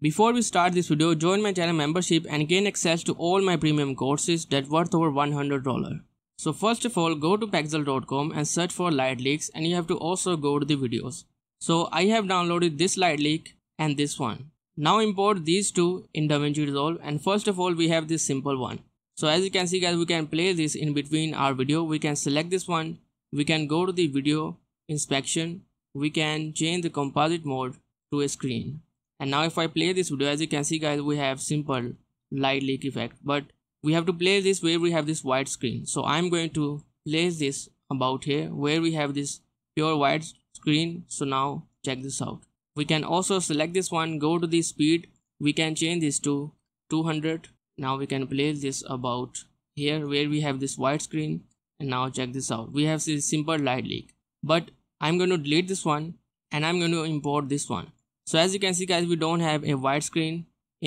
Before we start this video, join my channel membership and gain access to all my premium courses that worth over $100. So first of all, go to pexel.com and search for light leaks and you have to also go to the videos. So I have downloaded this light leak and this one. Now import these two in DaVinci Resolve and first of all we have this simple one. So as you can see guys we can play this in between our video. We can select this one. We can go to the video inspection. We can change the composite mode to a screen and now if I play this video as you can see guys we have simple light leak effect but we have to play this where we have this white screen so I'm going to place this about here where we have this pure white screen so now check this out we can also select this one go to the speed we can change this to 200 now we can place this about here where we have this white screen and now check this out we have this simple light leak but I'm going to delete this one and I'm going to import this one so as you can see guys we don't have a wide screen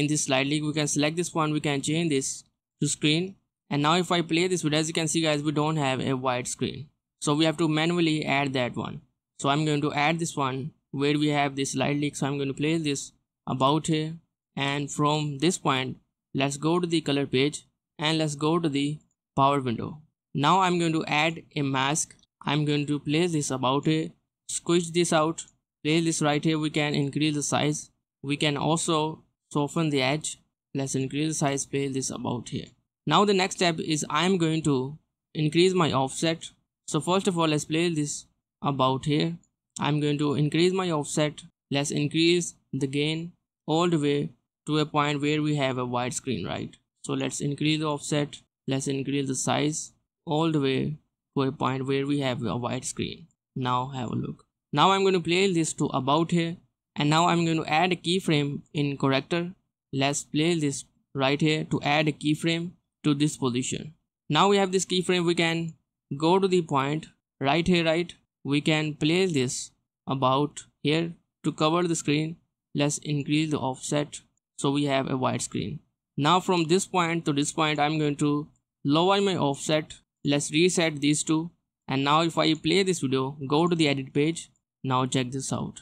in this slide leak we can select this one we can change this to screen and now if I play this video as you can see guys we don't have a wide screen. so we have to manually add that one so I'm going to add this one where we have this slide leak so I'm going to place this about here and from this point let's go to the color page and let's go to the power window now I'm going to add a mask I'm going to place this about here squish this out playlist right here we can increase the size we can also soften the edge let's increase the size playlist about here now the next step is i am going to increase my offset so first of all let's play this about here i'm going to increase my offset let's increase the gain all the way to a point where we have a wide screen, right so let's increase the offset let's increase the size all the way to a point where we have a wide screen. now have a look now I'm going to play this to about here and now I'm going to add a keyframe in corrector. Let's play this right here to add a keyframe to this position. Now we have this keyframe we can go to the point right here right we can play this about here to cover the screen let's increase the offset so we have a wide screen now from this point to this point i'm going to lower my offset let's reset these two and now if i play this video go to the edit page now check this out.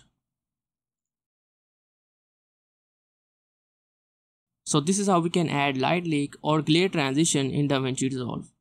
So this is how we can add light leak or glare transition in DaVinci Resolve.